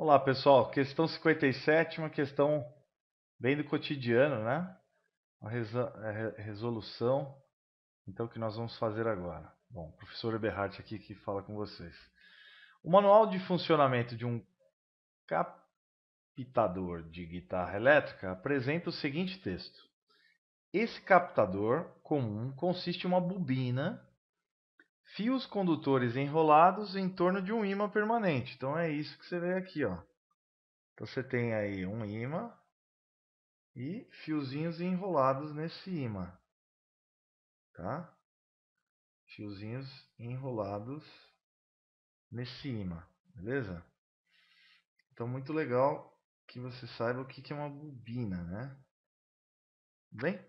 Olá pessoal, questão 57, uma questão bem do cotidiano, né? Uma é, resolução, então, que nós vamos fazer agora. Bom, professor Eberhardt aqui que fala com vocês. O manual de funcionamento de um captador de guitarra elétrica apresenta o seguinte texto. Esse captador comum consiste em uma bobina fios condutores enrolados em torno de um ímã permanente. Então é isso que você vê aqui, ó. Então você tem aí um ímã e fiozinhos enrolados nesse ímã, tá? Fiozinhos enrolados nesse ímã, beleza? Então muito legal que você saiba o que é uma bobina, né? Bem,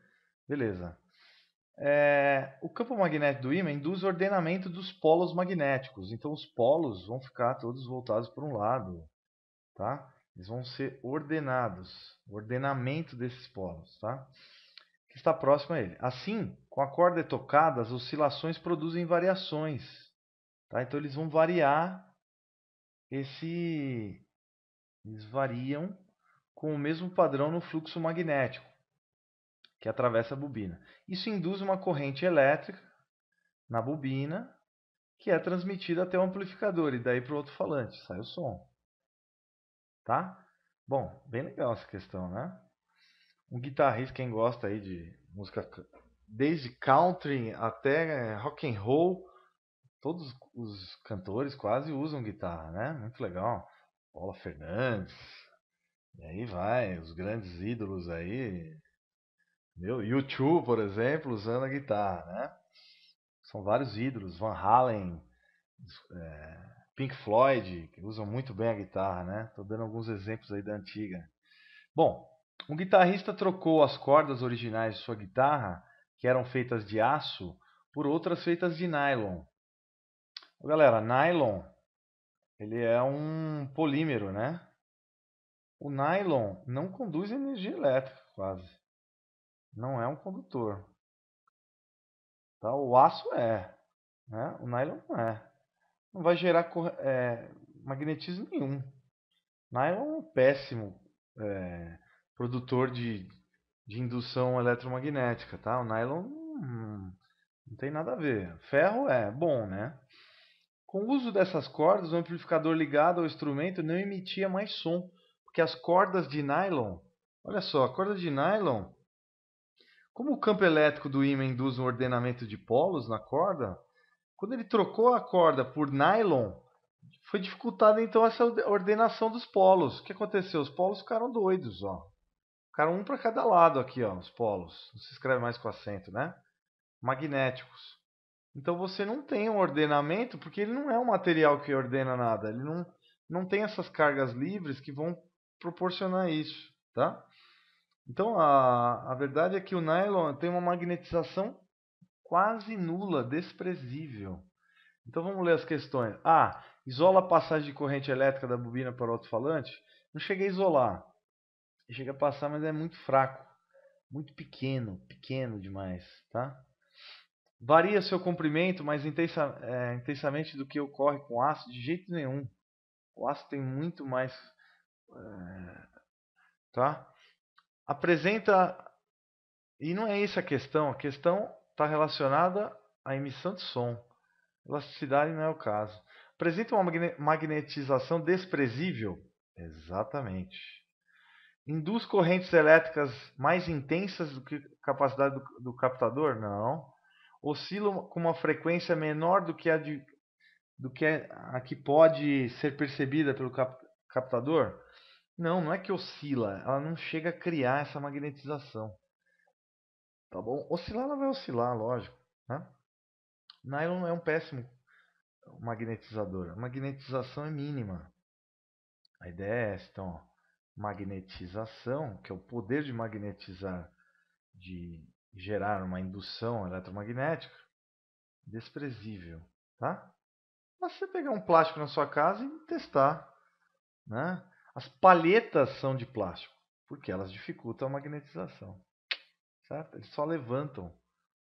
beleza. É, o campo magnético do ímã induz o ordenamento dos polos magnéticos. Então, os polos vão ficar todos voltados para um lado. Tá? Eles vão ser ordenados. O ordenamento desses polos. Tá? Que está próximo a ele. Assim, com a corda tocada, as oscilações produzem variações. Tá? Então, eles vão variar esse... Eles variam com o mesmo padrão no fluxo magnético que atravessa a bobina. Isso induz uma corrente elétrica na bobina que é transmitida até o amplificador e daí para o outro falante, sai o som. Tá? Bom, bem legal essa questão, né? Um guitarrista, quem gosta aí de música desde country até rock and roll, todos os cantores quase usam guitarra, né? Muito legal. Paula Fernandes, e aí vai, os grandes ídolos aí, Entendeu? u por exemplo, usando a guitarra, né? São vários ídolos, Van Halen, é, Pink Floyd, que usam muito bem a guitarra, né? Tô dando alguns exemplos aí da antiga. Bom, um guitarrista trocou as cordas originais de sua guitarra, que eram feitas de aço, por outras feitas de nylon. Galera, nylon ele é um polímero, né? O nylon não conduz energia elétrica, quase. Não é um condutor. Tá? O aço é, né? o nylon não é. Não vai gerar é, magnetismo nenhum. Nylon é um péssimo é, produtor de, de indução eletromagnética. Tá? O nylon hum, não tem nada a ver. Ferro é bom, né? Com o uso dessas cordas, o amplificador ligado ao instrumento não emitia mais som, porque as cordas de nylon, olha só, a corda de nylon como o campo elétrico do ímã induz um ordenamento de polos na corda, quando ele trocou a corda por nylon, foi dificultada então essa ordenação dos polos. O que aconteceu? Os polos ficaram doidos, ó. Ficaram um para cada lado aqui, ó, os polos. Não se escreve mais com acento, né? Magnéticos. Então você não tem um ordenamento, porque ele não é um material que ordena nada. Ele não, não tem essas cargas livres que vão proporcionar isso, tá? Então, a, a verdade é que o nylon tem uma magnetização quase nula, desprezível. Então, vamos ler as questões. A isola a passagem de corrente elétrica da bobina para o alto-falante? Não cheguei a isolar. Chega a passar, mas é muito fraco. Muito pequeno, pequeno demais, tá? Varia seu comprimento, mas intensa, é, intensamente do que ocorre com aço, de jeito nenhum. O aço tem muito mais... É, tá? apresenta. E não é isso a questão, a questão está relacionada à emissão de som. Elasticidade não é o caso. Apresenta uma magnetização desprezível? Exatamente. Induz correntes elétricas mais intensas do que a capacidade do, do captador? Não. Oscila com uma frequência menor do que a, de, do que, a, a que pode ser percebida pelo cap, captador? Não, não é que oscila, ela não chega a criar essa magnetização. Tá bom? Oscilar ela vai oscilar, lógico. Né? Nylon é um péssimo magnetizador. A magnetização é mínima. A ideia é essa, então, ó, magnetização, que é o poder de magnetizar, de gerar uma indução eletromagnética, desprezível, tá? Mas você pegar um plástico na sua casa e testar, né? As palhetas são de plástico, porque elas dificultam a magnetização. Certo? Eles só levantam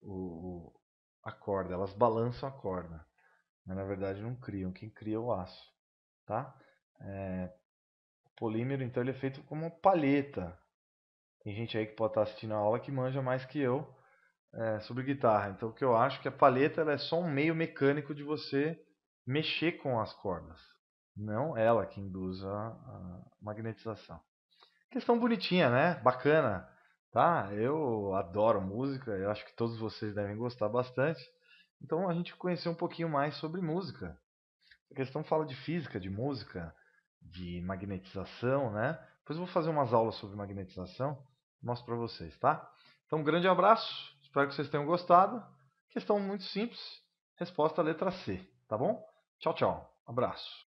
o, a corda, elas balançam a corda. Mas na verdade não criam, quem cria é o aço. Tá? É, o polímero, então, ele é feito como uma palheta. Tem gente aí que pode estar assistindo a aula que manja mais que eu é, sobre guitarra. Então, o que eu acho é que a palheta é só um meio mecânico de você mexer com as cordas. Não ela que induz a, a magnetização. Questão bonitinha, né? Bacana. Tá? Eu adoro música, eu acho que todos vocês devem gostar bastante. Então a gente conhecer um pouquinho mais sobre música. A questão fala de física, de música, de magnetização, né? Depois eu vou fazer umas aulas sobre magnetização, mostro para vocês, tá? Então um grande abraço, espero que vocês tenham gostado. Questão muito simples, resposta letra C, tá bom? Tchau, tchau. Abraço.